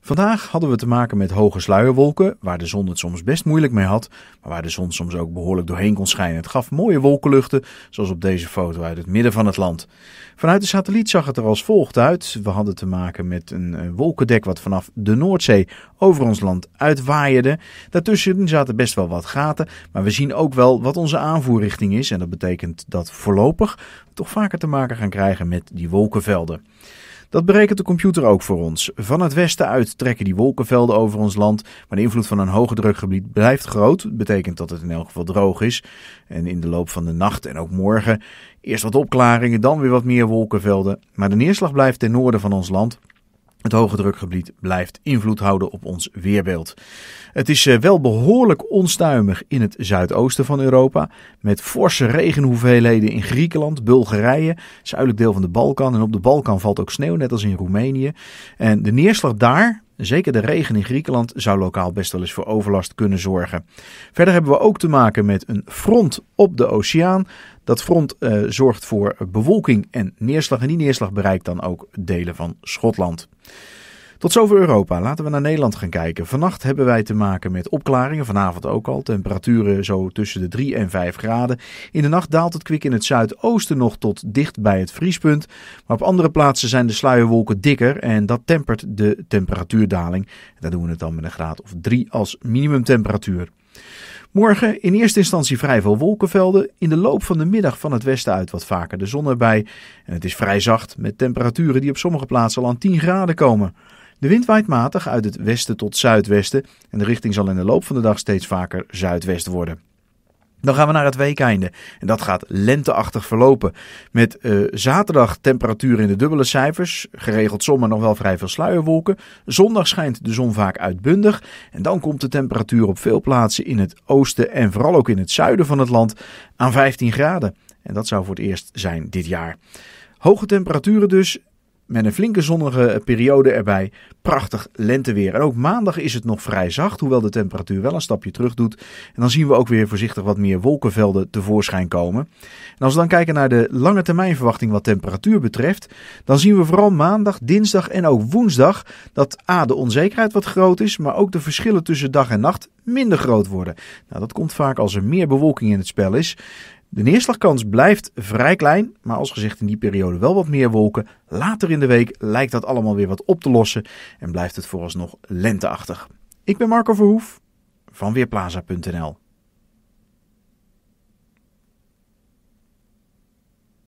Vandaag hadden we te maken met hoge sluierwolken, waar de zon het soms best moeilijk mee had, maar waar de zon soms ook behoorlijk doorheen kon schijnen. Het gaf mooie wolkenluchten, zoals op deze foto uit het midden van het land. Vanuit de satelliet zag het er als volgt uit. We hadden te maken met een eh, wolkendek wat vanaf de Noordzee over ons land uitwaaierde. Daartussen zaten best wel wat gaten, maar we zien ook wel wat onze aanvoerrichting is. En dat betekent dat voorlopig we toch vaker te maken gaan krijgen met die wolkenvelden. Dat berekent de computer ook voor ons. Van het westen uit trekken die wolkenvelden over ons land, maar de invloed van een hoge drukgebied blijft groot. Dat betekent dat het in elk geval droog is. En in de loop van de nacht en ook morgen eerst wat opklaringen, dan weer wat meer wolkenvelden. Maar de neerslag blijft ten noorden van ons land. Het hoge drukgebied blijft invloed houden op ons weerbeeld. Het is eh, wel behoorlijk onstuimig in het zuidoosten van Europa. Met forse regenhoeveelheden in Griekenland, Bulgarije, zuidelijk deel van de Balkan. En op de Balkan valt ook sneeuw, net als in Roemenië. En de neerslag daar Zeker de regen in Griekenland zou lokaal best wel eens voor overlast kunnen zorgen. Verder hebben we ook te maken met een front op de oceaan. Dat front eh, zorgt voor bewolking en neerslag. En die neerslag bereikt dan ook delen van Schotland. Tot zover Europa. Laten we naar Nederland gaan kijken. Vannacht hebben wij te maken met opklaringen, vanavond ook al. Temperaturen zo tussen de 3 en 5 graden. In de nacht daalt het kwik in het zuidoosten nog tot dicht bij het vriespunt. Maar op andere plaatsen zijn de sluierwolken dikker en dat tempert de temperatuurdaling. Daar doen we het dan met een graad of 3 als minimumtemperatuur. Morgen in eerste instantie vrij veel wolkenvelden. In de loop van de middag van het westen uit wat vaker de zon erbij. En het is vrij zacht met temperaturen die op sommige plaatsen al aan 10 graden komen. De wind waait matig uit het westen tot zuidwesten en de richting zal in de loop van de dag steeds vaker zuidwest worden. Dan gaan we naar het weekeinde. En dat gaat lenteachtig verlopen. Met eh, zaterdag temperaturen in de dubbele cijfers. Geregeld zon, maar nog wel vrij veel sluierwolken. Zondag schijnt de zon vaak uitbundig. En dan komt de temperatuur op veel plaatsen in het oosten en vooral ook in het zuiden van het land aan 15 graden. En dat zou voor het eerst zijn dit jaar. Hoge temperaturen dus met een flinke zonnige periode erbij. Prachtig lenteweer. En ook maandag is het nog vrij zacht, hoewel de temperatuur wel een stapje terug doet. En dan zien we ook weer voorzichtig wat meer wolkenvelden tevoorschijn komen. En als we dan kijken naar de lange termijn verwachting wat temperatuur betreft, dan zien we vooral maandag, dinsdag en ook woensdag dat a de onzekerheid wat groot is, maar ook de verschillen tussen dag en nacht minder groot worden. Nou, dat komt vaak als er meer bewolking in het spel is. De neerslagkans blijft vrij klein, maar als gezegd in die periode wel wat meer wolken. Later in de week lijkt dat allemaal weer wat op te lossen en blijft het vooralsnog lenteachtig. Ik ben Marco Verhoef van Weerplaza.nl.